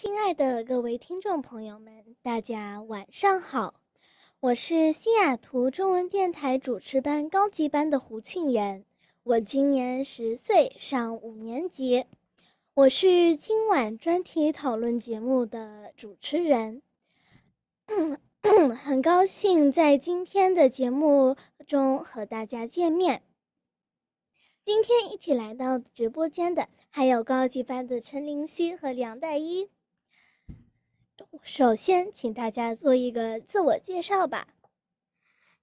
亲爱的各位听众朋友们，大家晚上好！我是西雅图中文电台主持班高级班的胡庆妍，我今年十岁，上五年级，我是今晚专题讨论节目的主持人。很高兴在今天的节目中和大家见面。今天一起来到直播间的还有高级班的陈林希和梁黛依。首先，请大家做一个自我介绍吧。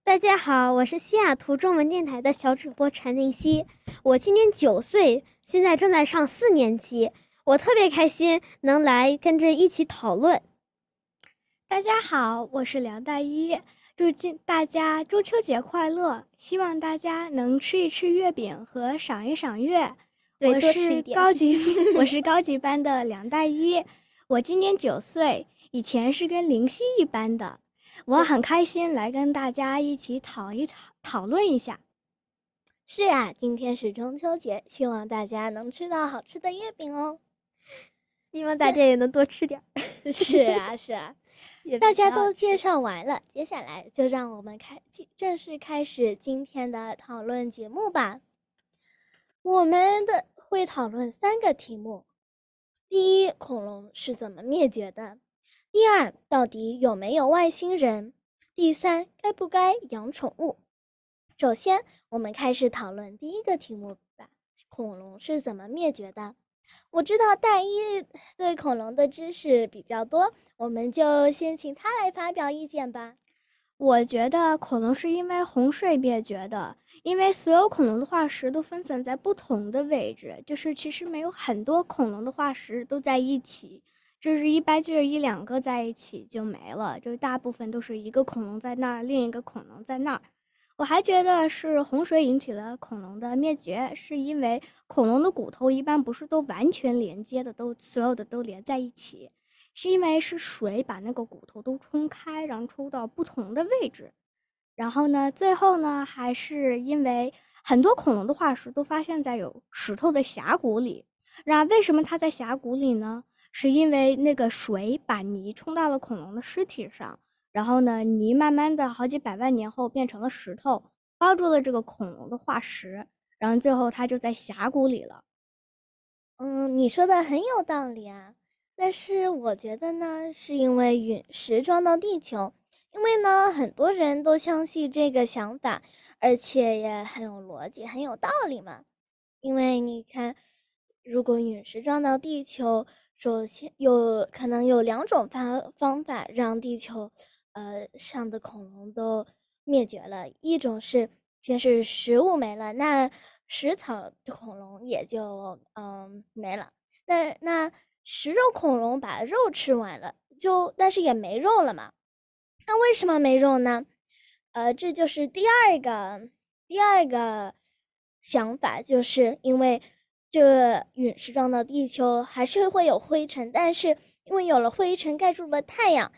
大家好，我是西雅图中文电台的小主播陈林希。我今年九岁，现在正在上四年级。我特别开心能来跟着一起讨论。大家好，我是梁大一，祝今大家中秋节快乐，希望大家能吃一吃月饼和赏一赏月。我是高级，我是高级班的梁大一，我今年九岁。以前是跟灵犀一般的，我很开心来跟大家一起讨一讨讨论一下。是啊，今天是中秋节，希望大家能吃到好吃的月饼哦。希望大家也能多吃点。是啊，是啊。大家都介绍完了，接下来就让我们开正式开始今天的讨论节目吧。我们的会讨论三个题目，第一，恐龙是怎么灭绝的？第二，到底有没有外星人？第三，该不该养宠物？首先，我们开始讨论第一个题目吧：恐龙是怎么灭绝的？我知道戴一对恐龙的知识比较多，我们就先请他来发表意见吧。我觉得恐龙是因为洪水灭绝的，因为所有恐龙的化石都分散在不同的位置，就是其实没有很多恐龙的化石都在一起。就是一般就是一两个在一起就没了，就是大部分都是一个恐龙在那儿，另一个恐龙在那儿。我还觉得是洪水引起了恐龙的灭绝，是因为恐龙的骨头一般不是都完全连接的，都所有的都连在一起，是因为是水把那个骨头都冲开，然后冲到不同的位置。然后呢，最后呢，还是因为很多恐龙的化石都发现，在有石头的峡谷里。那为什么它在峡谷里呢？是因为那个水把泥冲到了恐龙的尸体上，然后呢，泥慢慢的，好几百万年后变成了石头，包住了这个恐龙的化石，然后最后它就在峡谷里了。嗯，你说的很有道理啊，但是我觉得呢，是因为陨石撞到地球，因为呢，很多人都相信这个想法，而且也很有逻辑，很有道理嘛。因为你看，如果陨石撞到地球，首先，有可能有两种方方法让地球，呃，上的恐龙都灭绝了。一种是先是食物没了，那食草恐龙也就嗯没了。那那食肉恐龙把肉吃完了，就但是也没肉了嘛？那为什么没肉呢？呃，这就是第二个第二个想法，就是因为。这陨石撞到地球，还是会有灰尘，但是因为有了灰尘盖住了太阳，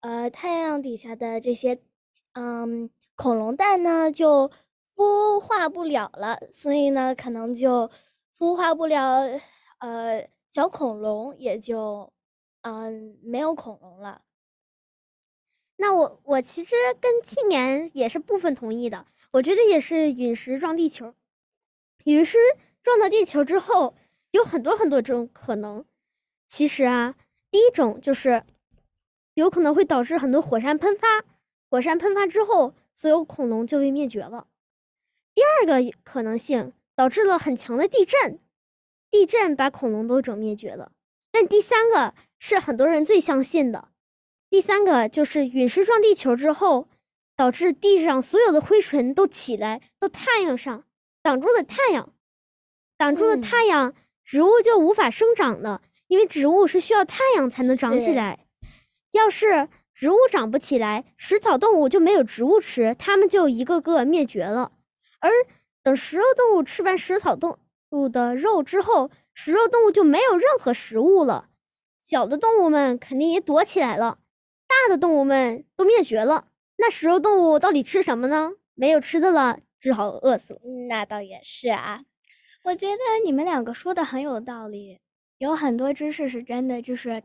呃，太阳底下的这些，嗯，恐龙蛋呢就孵化不了了，所以呢，可能就孵化不了，呃，小恐龙也就，嗯，没有恐龙了。那我我其实跟青年也是部分同意的，我觉得也是陨石撞地球，陨石。撞到地球之后，有很多很多种可能。其实啊，第一种就是，有可能会导致很多火山喷发。火山喷发之后，所有恐龙就被灭绝了。第二个可能性导致了很强的地震，地震把恐龙都整灭绝了。但第三个是很多人最相信的，第三个就是陨石撞地球之后，导致地上所有的灰尘都起来到太阳上，挡住了太阳。挡住了太阳，植物就无法生长了，因为植物是需要太阳才能长起来。要是植物长不起来，食草动物就没有植物吃，它们就一个个灭绝了。而等食肉动物吃完食草动物的肉之后，食肉动物就没有任何食物了。小的动物们肯定也躲起来了，大的动物们都灭绝了。那食肉动物到底吃什么呢？没有吃的了，只好饿死了。那倒也是啊。我觉得你们两个说的很有道理，有很多知识是真的。就是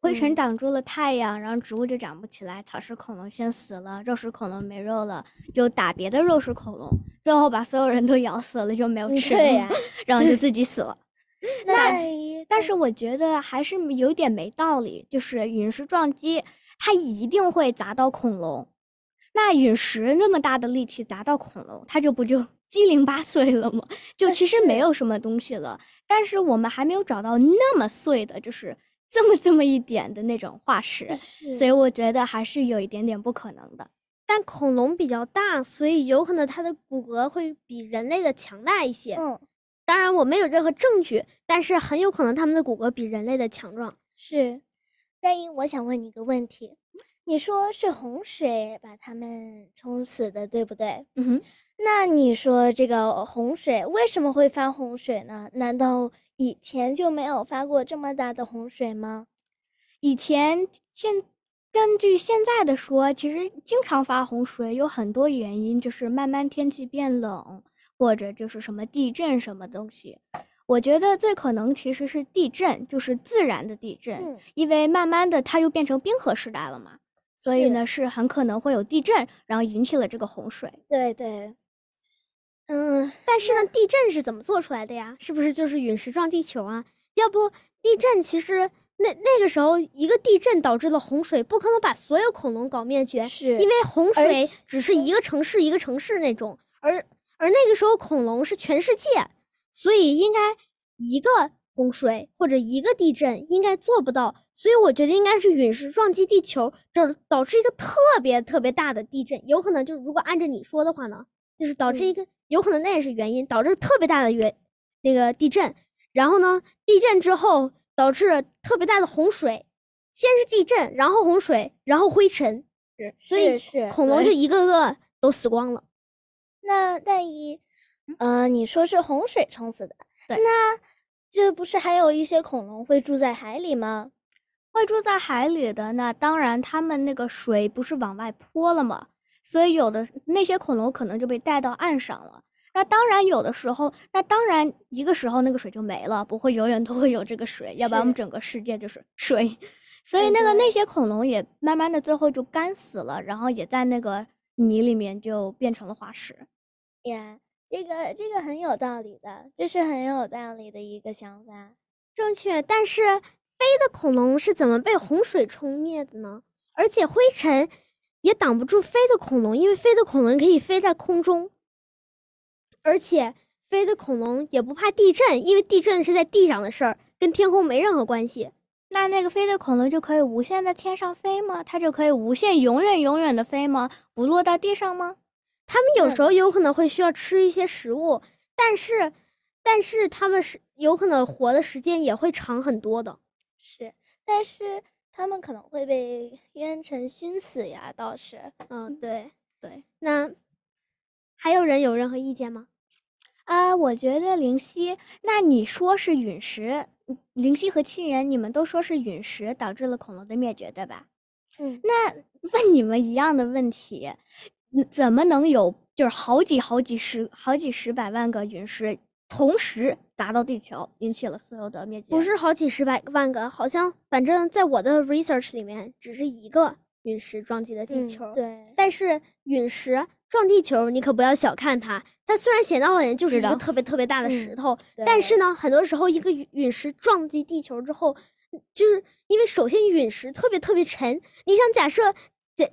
灰尘挡住了太阳，然后植物就长不起来。草食恐龙先死了，肉食恐龙没肉了，就打别的肉食恐龙，最后把所有人都咬死了，就没有吃的，然后就自己死了。那但是我觉得还是有点没道理，就是陨石撞击，它一定会砸到恐龙。那陨石那么大的力气砸到恐龙，它就不就？七零八碎了吗？就其实没有什么东西了，但是我们还没有找到那么碎的，就是 这么这么一点的那种化石，所以我觉得还是有一点点不可能的。但恐龙比较大，所以有可能它的骨骼会比人类的强大一些。嗯，当然我没有任何证据，但是很有可能它们的骨骼比人类的强壮。是，但英，我想问你一个问题，你说是洪水把它们冲死的，对不对？嗯哼。那你说这个洪水为什么会发洪水呢？难道以前就没有发过这么大的洪水吗？以前现根据现在的说，其实经常发洪水有很多原因，就是慢慢天气变冷，或者就是什么地震什么东西。我觉得最可能其实是地震，就是自然的地震，因为慢慢的它又变成冰河时代了嘛，所以呢是很可能会有地震，然后引起了这个洪水。对对。嗯，但是呢，地震是怎么做出来的呀？是不是就是陨石撞地球啊？要不，地震其实那那个时候一个地震导致了洪水，不可能把所有恐龙搞灭绝，是因为洪水只是一个城市一个城市那种，而而那个时候恐龙是全世界，所以应该一个洪水或者一个地震应该做不到，所以我觉得应该是陨石撞击地球，这导致一个特别特别大的地震，有可能就如果按照你说的话呢。就是导致一个，有可能那也是原因，导致特别大的原那个地震，然后呢，地震之后导致特别大的洪水，先是地震，然后洪水，然后灰尘，所以恐龙就一个个都死光了。那大姨，呃，你说是洪水冲死的，那这不是还有一些恐龙会住在海里吗？会住在海里的，那当然，他们那个水不是往外泼了吗？所以有的那些恐龙可能就被带到岸上了。那当然有的时候，那当然一个时候那个水就没了，不会永远都会有这个水，要不然我们整个世界就是水。所以那个那些恐龙也慢慢的最后就干死了，然后也在那个泥里面就变成了化石。耶，这个这个很有道理的，这是很有道理的一个想法，正确。但是飞的恐龙是怎么被洪水冲灭的呢？而且灰尘。也挡不住飞的恐龙，因为飞的恐龙可以飞在空中，而且飞的恐龙也不怕地震，因为地震是在地上的事儿，跟天空没任何关系。那那个飞的恐龙就可以无限在天上飞吗？它就可以无限永远永远的飞吗？不落到地上吗？他们有时候有可能会需要吃一些食物，但是，但是他们是有可能活的时间也会长很多的。是，但是。他们可能会被烟尘熏死呀，倒是，嗯，对对。那还有人有任何意见吗？啊，我觉得灵犀，那你说是陨石，灵犀和亲人，你们都说是陨石导致了恐龙的灭绝，对吧？嗯。那问你们一样的问题，怎么能有就是好几好几十好几十百万个陨石？同时砸到地球，引起了所有的灭绝。不是好几十百万个，好像反正在我的 research 里面，只是一个陨石撞击的地球。对。但是陨石撞地球，你可不要小看它。它虽然显得好像就是一个特别特别大的石头，但是呢，很多时候一个陨陨石撞击地球之后，就是因为首先陨石特别特别沉。你想假设，这，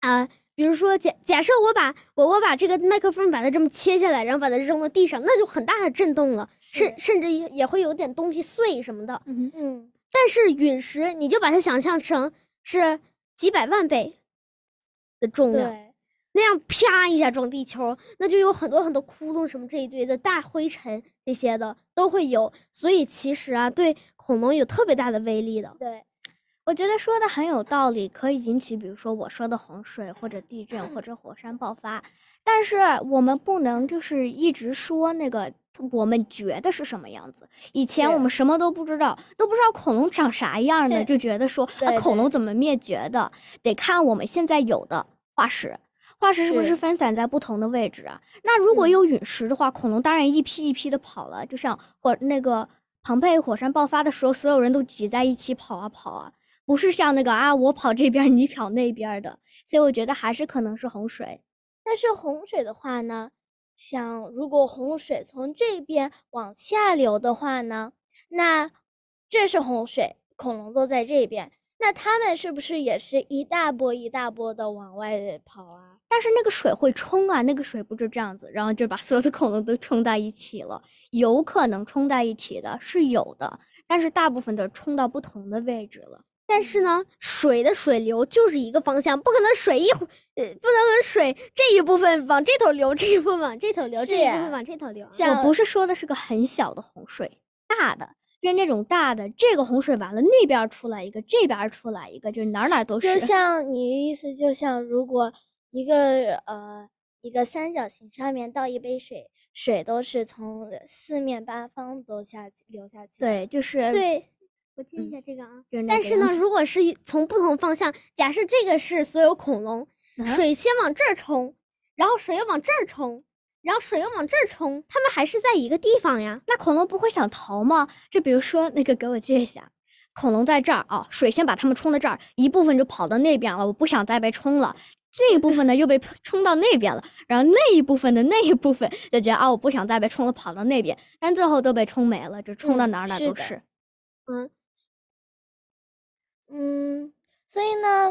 啊。比如说，假假设我把我我把这个麦克风把它这么切下来，然后把它扔到地上，那就很大的震动了，甚甚至也会有点东西碎什么的。嗯嗯。但是陨石，你就把它想象成是几百万倍的重量，那样啪一下撞地球，那就有很多很多窟窿什么这一堆的大灰尘这些的都会有。所以其实啊，对恐龙有特别大的威力的。对。我觉得说的很有道理，可以引起，比如说我说的洪水或者地震或者火山爆发，但是我们不能就是一直说那个我们觉得是什么样子。以前我们什么都不知道，都不知道恐龙长啥样的，就觉得说那恐龙怎么灭绝的？得看我们现在有的化石，化石是不是分散在不同的位置啊？那如果有陨石的话，恐龙当然一批一批的跑了，就像火那个庞贝火山爆发的时候，所有人都挤在一起跑啊跑啊。不是像那个啊，我跑这边，你跑那边的，所以我觉得还是可能是洪水。但是洪水的话呢，像如果洪水从这边往下流的话呢，那这是洪水，恐龙都在这边，那他们是不是也是一大波一大波的往外跑啊？但是那个水会冲啊，那个水不就这样子，然后就把所有的恐龙都冲在一起了？有可能冲在一起的是有的，但是大部分都冲到不同的位置了。但是呢，水的水流就是一个方向，不可能水一，呃，不能水这一部分往这头流，这一部分往这头流，这一部分往这头流。我不是说的是个很小的洪水，大的就这那种大的，这个洪水完了，那边出来一个，这边出来一个，就哪哪都是。就像你的意思，就像如果一个呃一个三角形上面倒一杯水，水都是从四面八方都下流下去。对，就是对。我记一下这个啊！但是呢，如果是从不同方向，假设这个是所有恐龙，水先往这儿冲，然后水又往这儿冲，然后水又往这儿冲，它们还是在一个地方呀。那恐龙不会想逃吗？就比如说那个，给我借一下，恐龙在这儿啊，水先把它们冲到这儿，一部分就跑到那边了，我不想再被冲了。这一部分呢又被冲到那边了，然后那一部分的那一部分就觉得啊，我不想再被冲了，跑到那边，但最后都被冲没了，就冲到哪儿哪儿都是。嗯。嗯，所以呢，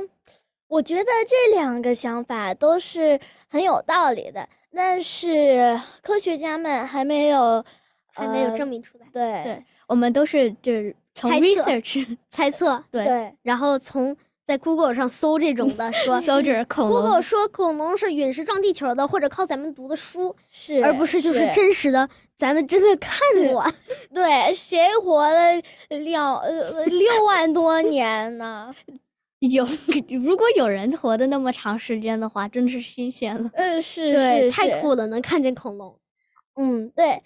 我觉得这两个想法都是很有道理的，但是科学家们还没有，还没有证明出来。对，对我们都是就是从 research 猜测，对，然后从在 Google 上搜这种的 说，Google 说恐龙是陨石撞地球的，或者靠咱们读的书，是，而不是就是真实的。咱们真的看过，对，谁活了两呃六万多年呢？有，如果有人活的那么长时间的话，真的是新鲜了。嗯，是对，太酷了，能看见恐龙。嗯，对。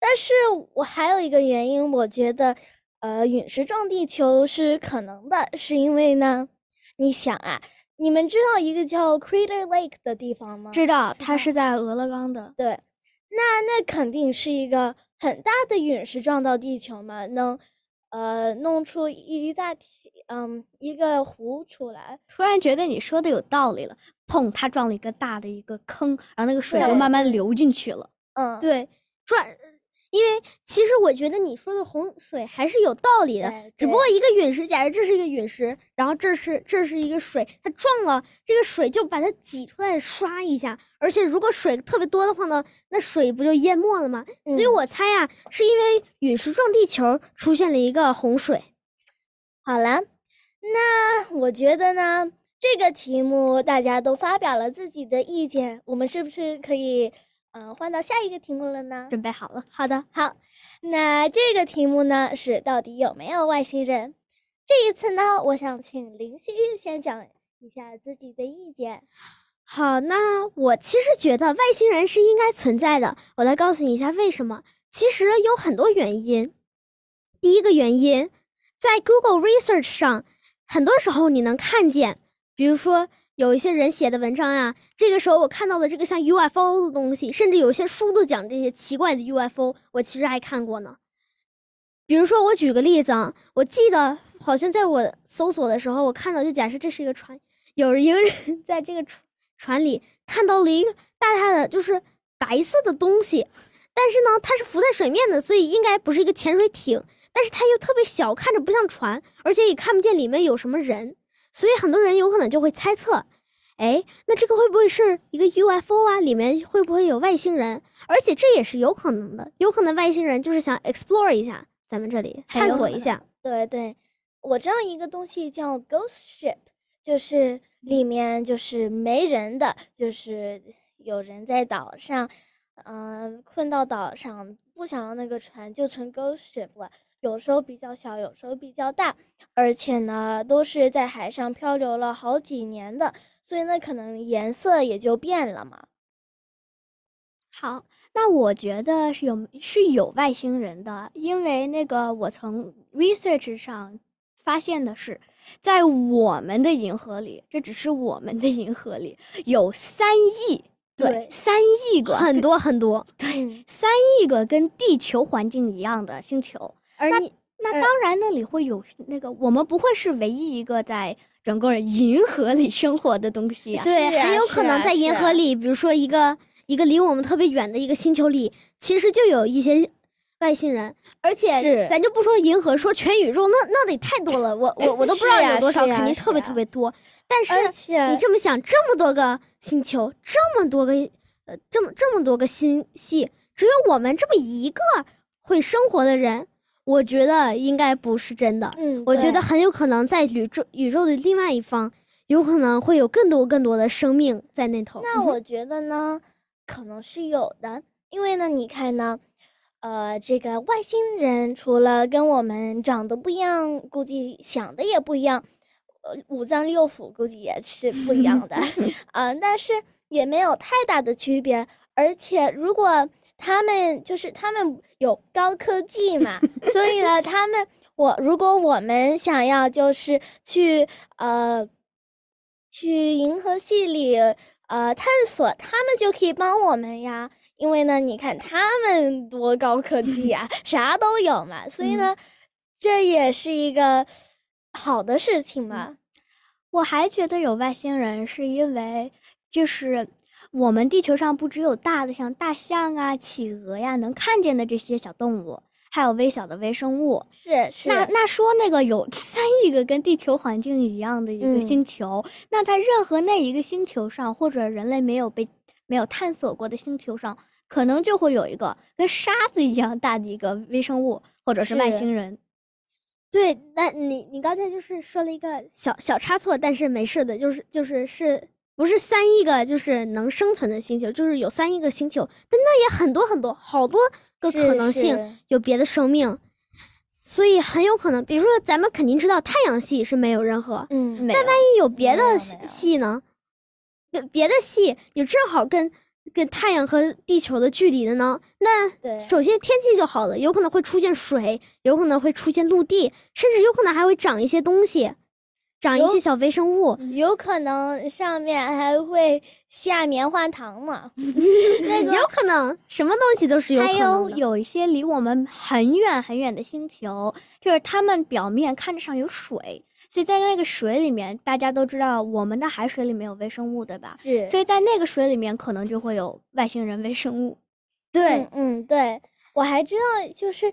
但是我还有一个原因，我觉得，呃，陨石撞地球是可能的，是因为呢，你想啊，你们知道一个叫 Crater Lake 的地方吗？知道，它是在俄勒冈的。对。那那肯定是一个很大的陨石撞到地球嘛，能，呃，弄出一大，嗯，一个湖出来。突然觉得你说的有道理了，砰，它撞了一个大的一个坑，然后那个水就慢慢流进去了。嗯，对，转因为其实我觉得你说的洪水还是有道理的，只不过一个陨石，假如这是一个陨石，然后这是这是一个水，它撞了这个水就把它挤出来刷一下，而且如果水特别多的话呢，那水不就淹没了吗？所以我猜啊，是因为陨石撞地球出现了一个洪水。好了，那我觉得呢，这个题目大家都发表了自己的意见，我们是不是可以？嗯，换到下一个题目了呢。准备好了？好的，好。那这个题目呢是到底有没有外星人？这一次呢，我想请林心玉先讲一下自己的意见。好，那我其实觉得外星人是应该存在的。我来告诉你一下为什么。其实有很多原因。第一个原因，在 Google Research 上，很多时候你能看见，比如说。有一些人写的文章呀，这个时候我看到的这个像 UFO 的东西，甚至有一些书都讲这些奇怪的 UFO，我其实还看过呢。比如说，我举个例子啊，我记得好像在我搜索的时候，我看到就假设这是一个船，有一个人 在这个船船里看到了一个大大的就是白色的东西，但是呢，它是浮在水面的，所以应该不是一个潜水艇，但是它又特别小，看着不像船，而且也看不见里面有什么人。所以很多人有可能就会猜测，哎，那这个会不会是一个 UFO 啊？里面会不会有外星人？而且这也是有可能的，有可能外星人就是想 explore 一下咱们这里，探索一下。对对，我知道一个东西叫 ghost ship，就是里面就是没人的，就是有人在岛上，嗯，困到岛上，不想要那个船就成 ghost ship 了。有时候比较小，有时候比较大，而且呢都是在海上漂流了好几年的，所以呢可能颜色也就变了嘛。好，那我觉得是有是有外星人的，因为那个我从 research 上发现的是，在我们的银河里，这只是我们的银河里有三亿对三亿个，很多很多，对三亿个跟地球环境一样的星球。那那当然，那里会有那个，我们不会是唯一一个在整个银河里生活的东西呀。对，很有可能在银河里，比如说一个一个离我们特别远的一个星球里，其实就有一些外星人。而且咱就不说银河，说全宇宙，那那得太多了，我 我我都不知道有多少，肯定特别特别多。但是你这么想，这么多个星球，这么多个呃，这么这么多个星系，只有我们这么一个会生活的人。我觉得应该不是真的。嗯，我觉得很有可能在宇宙宇宙的另外一方，有可能会有更多更多的生命在那头。那我 觉得呢，可能是有的，因为呢，你看呢，呃，这个外星人除了跟我们长得不一样，估计想的也不一样，呃，五脏六腑估计也是不一样的，嗯，但是也没有太大的区别，而且如果。他们就是他们有高科技嘛，所以呢，他们我如果我们想要就是去呃，去银河系里呃探索，他们就可以帮我们呀。因为呢，你看他们多高科技啊，啥都有嘛，所以呢，这也是一个好的事情嘛。我还觉得有外星人是因为就是。我们地球上不只有大的，像大象啊、企鹅呀能看见的这些小动物，还有微小的微生物。是是。那那说那个有三亿个跟地球环境一样的一个星球，那在任何那一个星球上，或者人类没有被没有探索过的星球上，可能就会有一个跟沙子一样大的一个微生物，或者是外星人。对，那你你刚才就是说了一个小小差错，但是没事的，就是就是是。不是三亿个就是能生存的星球，就是有三亿个星球，但那也很多很多，好多个可能性有别的生命，所以很有可能，比如说咱们肯定知道太阳系是没有任何，嗯，但万一有别的系呢？别别的系有正好跟跟太阳和地球的距离的呢？那首先天气就好了，有可能会出现水，有可能会出现陆地，甚至有可能还会长一些东西。长一些小微生物，有可能上面还会下棉花糖嘛？那个有可能，什么东西都是有可能还有有一些离我们很远很远的星球，就是它们表面看着上有水，所以在那个水里面，大家都知道我们的海水里面有微生物，对吧？是。所以在那个水里面，可能就会有外星人微生物。对，嗯，对。我还知道，就是，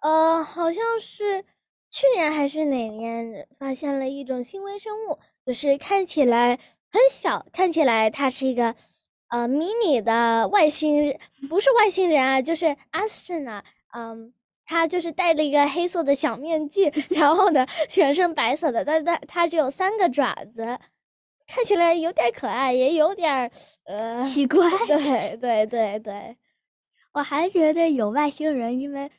呃，好像是。去年还是哪年发现了一种新微生物？就是看起来很小，看起来它是一个，呃迷你的外星，不是外星人啊，就是 astronaut。嗯，他就是戴了一个黑色的小面具，然后呢，全身白色的，但但它只有三个爪子，看起来有点可爱，也有点呃奇怪。对对对对，我还觉得有外星人，因为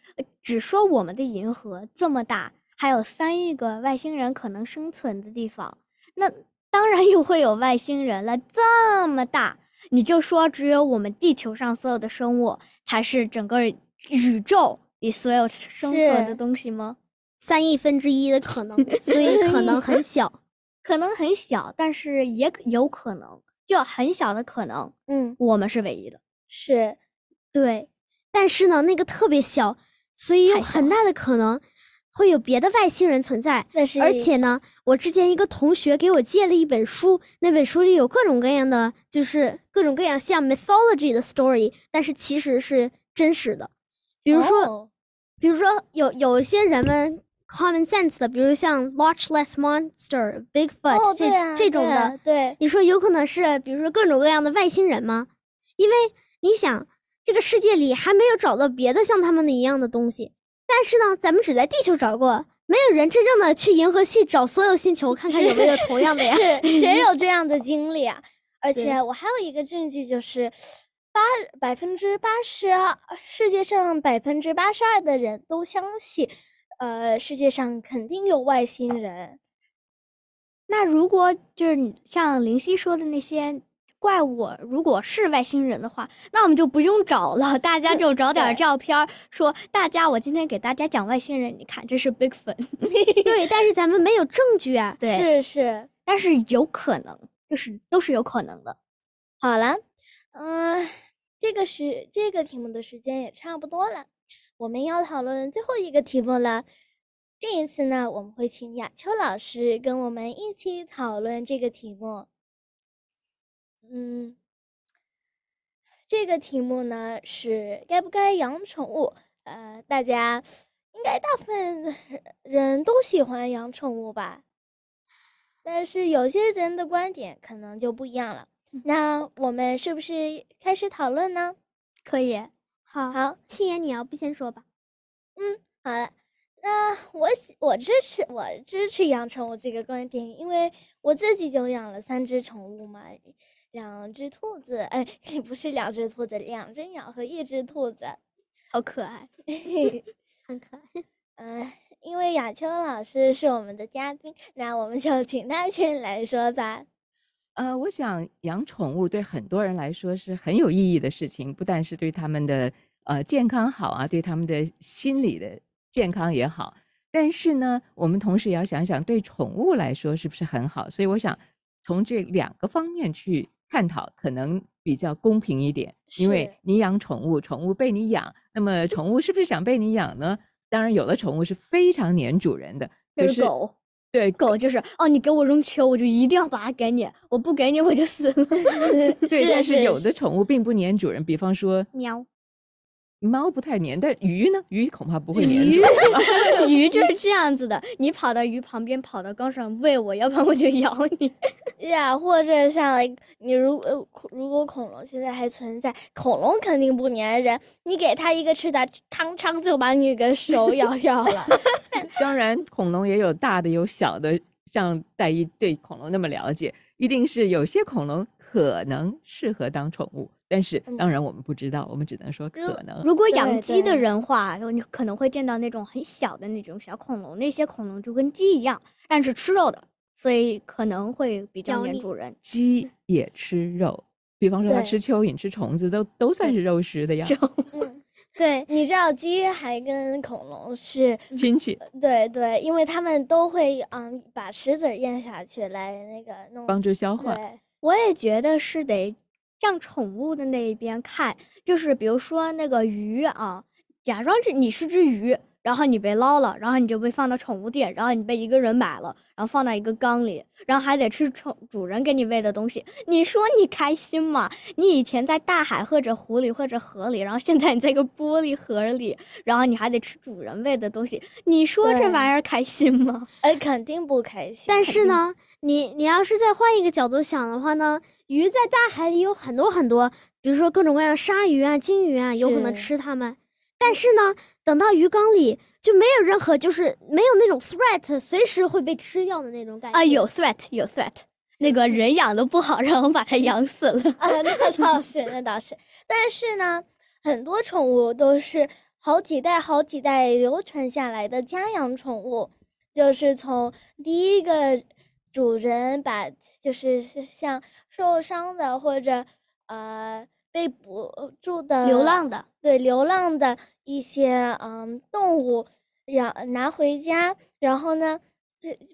只说我们的银河这么大。还有三亿个外星人可能生存的地方，那当然又会有外星人了。这么大，你就说只有我们地球上所有的生物才是整个宇宙里所有生存的东西吗？三亿分之一的可能，所以可能很小，可能很小，但是也有可能，就很小的可能。嗯，我们是唯一的，是，对，但是呢，那个特别小，所以有很大的可能。会有别的外星人存在，而且呢，我之前一个同学给我借了一本书，那本书里有各种各样的，就是各种各样像 mythology 的 story，但是其实是真实的。比如说，比如说有有一些人们 common sense 的，比如像 largeless monster、bigfoot 这这种的，对，你说有可能是，比如说各种各样的外星人吗？因为你想，这个世界里还没有找到别的像他们的一样的东西。但是呢，咱们只在地球找过，没有人真正的去银河系找所有星球，看看有没有同样的呀？谁有 这样的经历啊？而且我还有一个证据，就是八百分之八十二，世界上百分之八十二的人都相信，呃，世界上肯定有外星人。那如果就是像林夕说的那些。怪我，如果是外星人的话，那我们就不用找了。大家就找点照片，说大家，我今天给大家讲外星人。你看，这是 b i g f 对，但是咱们没有证据啊。对，是是，但是有可能，就是都是有可能的。好了，嗯，这个时这个题目的时间也差不多了，我们要讨论最后一个题目了。这一次呢，我们会请雅秋老师跟我们一起讨论这个题目。嗯，这个题目呢是该不该养宠物？呃，大家应该大部分人都喜欢养宠物吧，但是有些人的观点可能就不一样了。那我们是不是开始讨论呢？可以，好，七爷，你要不先说吧？嗯，好了，那我我支持我支持养宠物这个观点，因为我自己就养了三只宠物嘛。两只兔子，哎，不是两只兔子，两只鸟和一只兔子，好可爱，很可爱。嗯，因为雅秋老师是我们的嘉宾，那我们就 请他先来说吧。呃，我想养宠物对很多人来说是很有意义的事情，不但是对他们的呃健康好啊，对他们的心理的健康也好。但是呢，我们同时也要想想对宠物来说是不是很好。所以我想从这两个方面去。探讨可能比较公平一点，因为你养宠物，宠物被你养，那么宠物是不是想被你养呢？当然，有的宠物是非常黏主人的，就是狗。对，狗就是哦，你给我扔球，我就一定要把它给你，我不给你我就死了。对，但是有的宠物并不黏主人，比方说喵。猫不太黏，但是鱼呢？鱼恐怕不会黏。鱼 鱼就是这样子的，你跑到鱼旁边，跑到缸上喂我，要不然我就咬你。呀，或者像你如如果恐龙现在还存在，恐龙肯定不粘人。你给它一个吃的，它汤就把你个手咬掉了。当然，恐龙也有大的有小的，像戴一对恐龙那么了解，一定是有些恐龙。可能适合当宠物，但是当然我们不知道，我们只能说可能。如果养鸡的人话，你可能会见到那种很小的那种小恐龙，那些恐龙就跟鸡一样，但是吃肉的，所以可能会比较黏主人。鸡也吃肉，比方说它吃蚯蚓、吃虫子，都都算是肉食的呀。嗯，对，你知道鸡还跟恐龙是亲戚，对对，因为他们都会嗯把石子咽下去来那个弄帮助消化。我也觉得是得向宠物的那一边看，就是比如说那个鱼啊，假装是你是只鱼，然后你被捞了，然后你就被放到宠物店，然后你被一个人买了，然后放到一个缸里，然后还得吃宠主人给你喂的东西。你说你开心吗？你以前在大海或者湖里或者河里，然后现在你在一个玻璃盒里，然后你还得吃主人喂的东西。你说这玩意儿开心吗？哎，肯定不开心。但是呢。你你要是再换一个角度想的话呢，鱼在大海里有很多很多，比如说各种各样的鲨鱼啊、鲸鱼啊，有可能吃它们。但是呢，等到鱼缸里就没有任何，就是没有那种 threat，随时会被吃掉的那种感。觉。啊，有 threat，有 threat。那个人养的不好，然后把它养死了。啊，那倒是，那倒是。但是呢，很多宠物都是好几代、好几代流传下来的家养宠物，就是从第一个。主人把就是像受伤的或者呃被捕住的流浪的对流浪的一些嗯动物养拿回家，然后呢，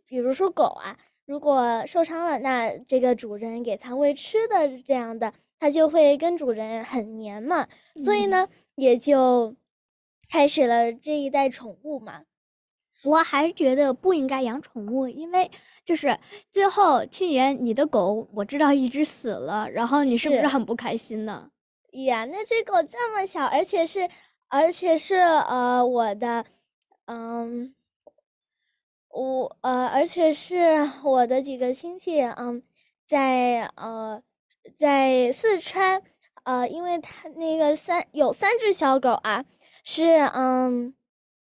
比如说狗啊，如果受伤了，那这个主人给它喂吃的这样的，它就会跟主人很黏嘛，所以呢也就开始了这一代宠物嘛。我还是觉得不应该养宠物，因为就是最后，听言你的狗，我知道一只死了，然后你是不是很不开心呢？呀，那只狗这么小，而且是，而且是呃，我的，嗯，我呃，而且是我的几个亲戚，嗯，在呃，在四川，呃，因为他那个三有三只小狗啊，是嗯，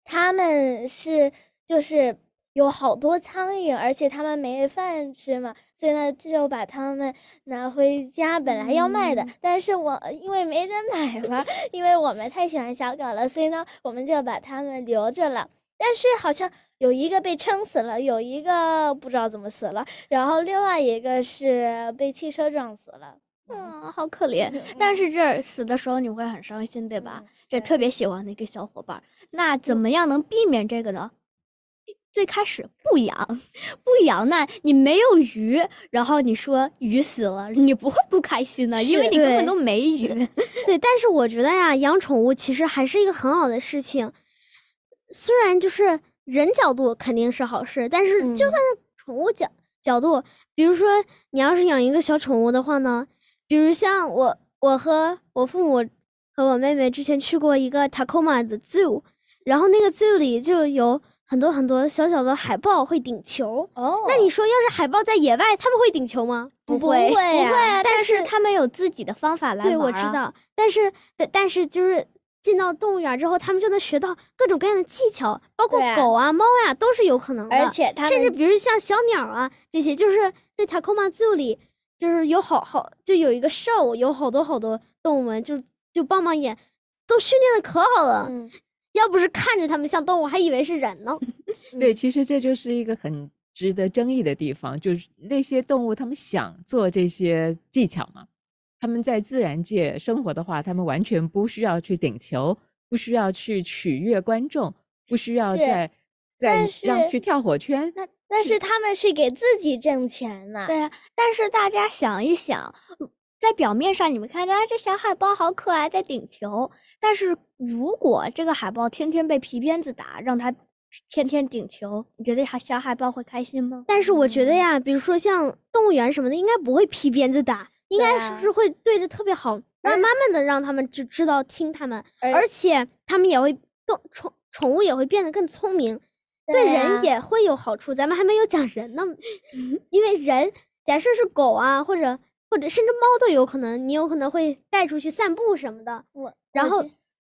他们是。就是有好多苍蝇，而且它们没饭吃嘛，所以呢就把它们拿回家，本来要卖的，但是我因为没人买嘛，因为我们太喜欢小狗了，所以呢我们就把它们留着了。但是好像有一个被撑死了，有一个不知道怎么死了，然后另外一个是被汽车撞死了，嗯，好可怜。但是这儿死的时候你会很伤心，对吧？这特别喜欢的一个小伙伴，那怎么样能避免这个呢？最开始不养，不养那你没有鱼，然后你说鱼死了，你不会不开心的，因为你根本都没鱼。对，但是我觉得呀，养宠物其实还是一个很好的事情，虽然就是人角度肯定是好事，但是就算是宠物角角度，比如说你要是养一个小宠物的话呢，比如像我，我和我父母和我妹妹之前去过一个 Tacoma 的 Zoo，然后那个 Zoo 里就有。很多很多小小的海豹会顶球哦，那你说要是海豹在野外，他们会顶球吗？不会，不会。但是他们有自己的方法来。对，我知道。但是但是就是进到动物园之后，他们就能学到各种各样的技巧，包括狗啊、猫呀，都是有可能的。而且，甚至比如像小鸟啊这些，就是在塔 a c o Zoo 里，就是有好好就有一个兽，有好多好多动物们，就就棒棒演，都训练的可好了。要不是看着他们像动物，还以为是人呢。对，其实这就是一个很值得争议的地方，就是那些动物，他们想做这些技巧嘛，他们在自然界生活的话，他们完全不需要去顶球，不需要去取悦观众，不需要再再让去跳火圈。那那是他们是给自己挣钱呢。对啊。但是大家想一想。在表面上，你们看，啊、这小海豹好可爱，在顶球。但是，如果这个海豹天天被皮鞭子打，让它天天顶球，你觉得小海豹会开心吗？但是我觉得呀，比如说像动物园什么的，应该不会皮鞭子打，应该是不是会对着特别好，慢慢慢的让他们就知道听他们，而且他们也会动宠宠物也会变得更聪明，对人也会有好处。咱们还没有讲人呢，因为人，假设是狗啊，或者。或者甚至猫都有可能，你有可能会带出去散步什么的。我然后，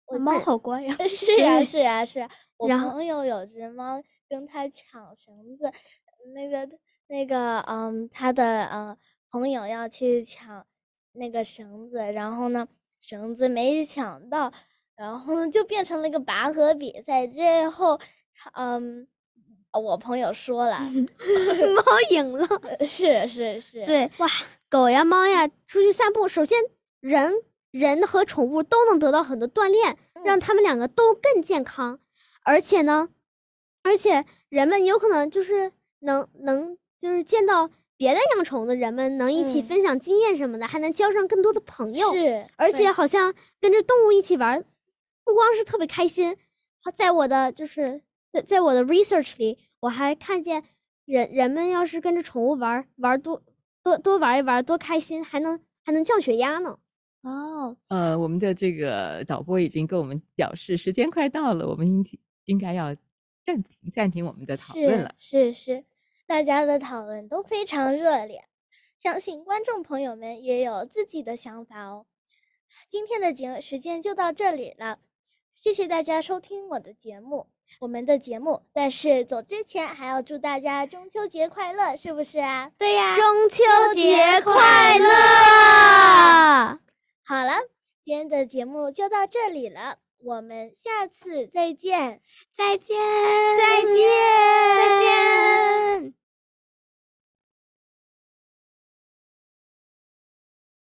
我猫好乖呀！是啊是啊是。我朋友有只猫，跟他抢绳子，那个那个嗯，他的嗯朋友要去抢那个绳子，然后呢绳子没抢到，然后呢就变成了一个拔河比赛，最后嗯。我朋友说了 猫赢了，是是是，对哇，狗呀猫呀出去散步，首先人人和宠物都能得到很多锻炼，让他们两个都更健康，而且呢，而且人们有可能就是能能就是见到别的养宠物的人们，能一起分享经验什么的，还能交上更多的朋友，是，而且好像跟着动物一起玩，不光是特别开心，好，在我的就是。在在我的 research 里，我还看见人人们要是跟着宠物玩玩多多多玩一玩，多开心，还能还能降血压呢。哦，呃，我们的这个导播已经跟我们表示时间快到了，我们应应该要暂停暂停我们的讨论了。是是是，大家的讨论都非常热烈，相信观众朋友们也有自己的想法哦。今天的节目时间就到这里了，谢谢大家收听我的节目。我们的节目，但是走之前还要祝大家中秋节快乐，是不是啊？对呀，中秋节快乐！好了，今天的节目就到这里了，我们下次再见，再见，再见，再见。